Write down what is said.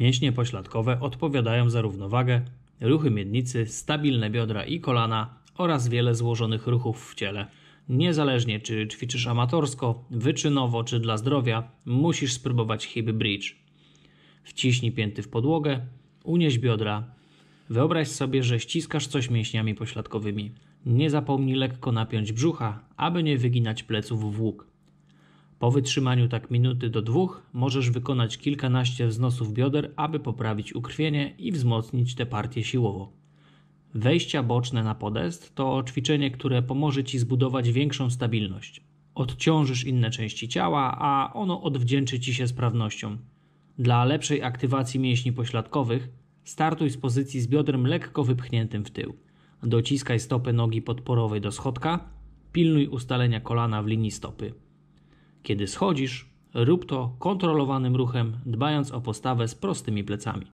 Mięśnie pośladkowe odpowiadają za równowagę, ruchy miednicy, stabilne biodra i kolana oraz wiele złożonych ruchów w ciele. Niezależnie czy ćwiczysz amatorsko, wyczynowo czy dla zdrowia, musisz spróbować hip bridge. Wciśnij pięty w podłogę, unieś biodra. Wyobraź sobie, że ściskasz coś mięśniami pośladkowymi. Nie zapomnij lekko napiąć brzucha, aby nie wyginać pleców w łuk. Po wytrzymaniu tak minuty do dwóch możesz wykonać kilkanaście wznosów bioder, aby poprawić ukrwienie i wzmocnić tę partię siłowo. Wejścia boczne na podest to ćwiczenie, które pomoże Ci zbudować większą stabilność. Odciążysz inne części ciała, a ono odwdzięczy Ci się sprawnością. Dla lepszej aktywacji mięśni pośladkowych startuj z pozycji z biodrem lekko wypchniętym w tył. Dociskaj stopy nogi podporowej do schodka, pilnuj ustalenia kolana w linii stopy. Kiedy schodzisz, rób to kontrolowanym ruchem, dbając o postawę z prostymi plecami.